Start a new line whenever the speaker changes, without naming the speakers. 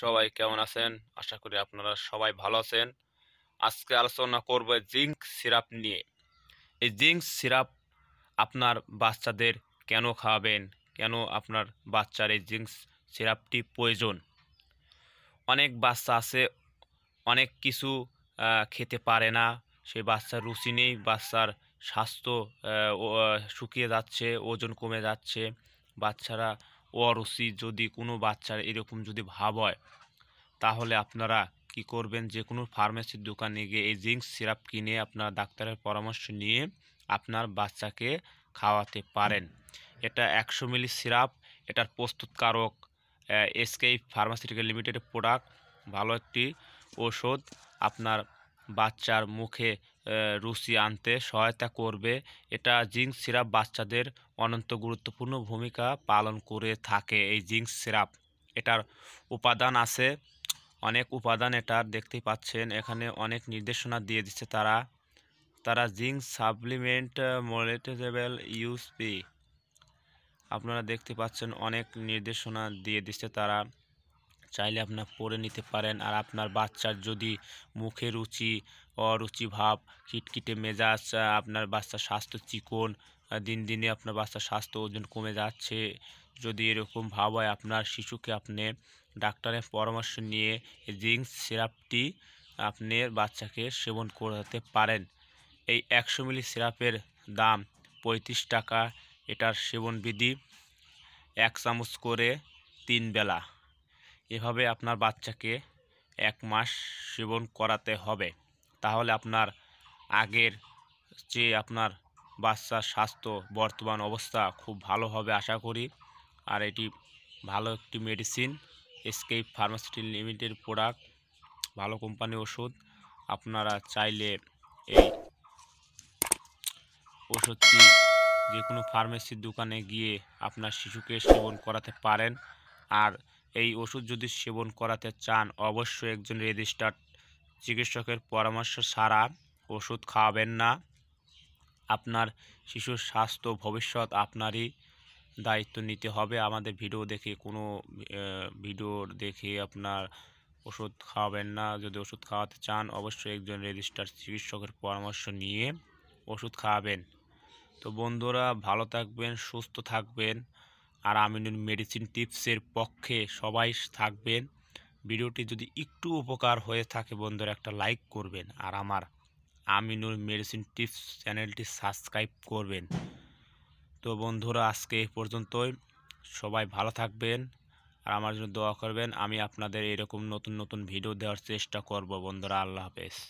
সবাই কেমন আছেন আশা করি আপনারা সবাই ভালো আছেন আজকে আলোচনা করব জিঙ্ক সিরাপ নিয়ে এই জিঙ্ক সিরাপ আপনার বাচ্চাদের কেন খাওয়াবেন কেন আপনার বাচ্চার এই জিঙ্ক সিরাপটি প্রয়োজন অনেক বাচ্চা আছে অনেক কিছু খেতে পারে না সেই বাচ্চার রুচি নেই বাচ্চার স্বাস্থ্য শুকিয়ে যাচ্ছে ওজন কমে যাচ্ছে বাচ্চারা অরুচি যদি কোনো বাচ্চার এরকম যদি ভাব হয় তাহলে আপনারা কি করবেন যে কোনো ফার্মেসির দোকানে গিয়ে এই জিঙ্ক সিরাপ কিনে আপনারা ডাক্তারের পরামর্শ নিয়ে আপনার বাচ্চাকে খাওয়াতে পারেন এটা একশো মিলি সিরাপ এটার প্রস্তুতকারক এসকেই ফার্মাসিউটিক্যাল লিমিটেড প্রোডাক্ট ভালো একটি ওষুধ আপনার বাচ্চার মুখে রুচি আনতে সহায়তা করবে এটা জিঙ্ক সিরাপ বাচ্চাদের অনন্ত গুরুত্বপূর্ণ ভূমিকা পালন করে থাকে এই জিঙ্ক সিরাপ এটার উপাদান আছে অনেক উপাদান এটার দেখতে পাচ্ছেন এখানে অনেক নির্দেশনা দিয়ে দিচ্ছে তারা তারা জিঙ্ক সাপ্লিমেন্ট মোলেটেবল ইউসপি আপনারা দেখতে পাচ্ছেন অনেক নির্দেশনা দিয়ে দিচ্ছে তারা চাইলে আপনার পরে নিতে পারেন আর আপনার বাচ্চার যদি মুখে রুচি অরুচি ভাব খিটখিটে মেজাজ আপনার বাচ্চার স্বাস্থ্য চিকন দিন দিনে আপনার বাচ্চার স্বাস্থ্য ওজন কমে যাচ্ছে যদি এরকম ভাব হয় আপনার শিশুকে আপনি ডাক্তারের পরামর্শ নিয়ে জিঙ্ক সিরাপটি আপনার বাচ্চাকে সেবন করাতে পারেন এই একশো মিলি সিরাপের দাম পঁয়ত্রিশ টাকা এটার সেবন বিধি এক চামচ করে তিন বেলা এভাবে আপনার বাচ্চাকে এক মাস সেবন করাতে হবে তাহলে আপনার আগের যে আপনার বাচ্চার স্বাস্থ্য বর্তমান অবস্থা খুব ভালো হবে আশা করি আর এটি ভালো একটি medicine Square pharmaceuticals limited product ভালো কোম্পানি ওষুধ আপনারা চাইলে এই ওষুধটি যে কোনো ফার্মেসির দোকানে গিয়ে আপনার শিশুকে সেবন করাতে পারেন আর এই ওষুধ যদি সেবন করাতে চান অবশ্যই একজন রেজিস্টার্ড চিকিৎসকের পরামর্শ ছাড়া ওষুধ খাওয়াবেন না আপনার শিশুর স্বাস্থ্য ভবিষ্যৎ আপনারই দায়িত্ব নিতে হবে আমাদের ভিডিও দেখে কোনো ভিডিও দেখে আপনার ওষুধ খাওয়াবেন না যদি ওষুধ খাওয়াতে চান অবশ্যই একজন রেজিস্টার চিকিৎসকের পরামর্শ নিয়ে ওষুধ খাওয়াবেন তো বন্ধুরা ভালো থাকবেন সুস্থ থাকবেন আর আমিনুল মেডিসিন টিপসের পক্ষে সবাই থাকবেন ভিডিওটি যদি একটু উপকার হয়ে থাকে বন্ধুরা একটা লাইক করবেন আর আমার আমিনুল মেডিসিন টিপস চ্যানেলটি সাবস্ক্রাইব করবেন তো বন্ধুরা আজকে এই পর্যন্তই সবাই ভালো থাকবেন আর আমার জন্য দোয়া করবেন আমি আপনাদের এরকম নতুন নতুন ভিডিও দেওয়ার চেষ্টা করব বন্ধুরা আল্লাহ হাফেজ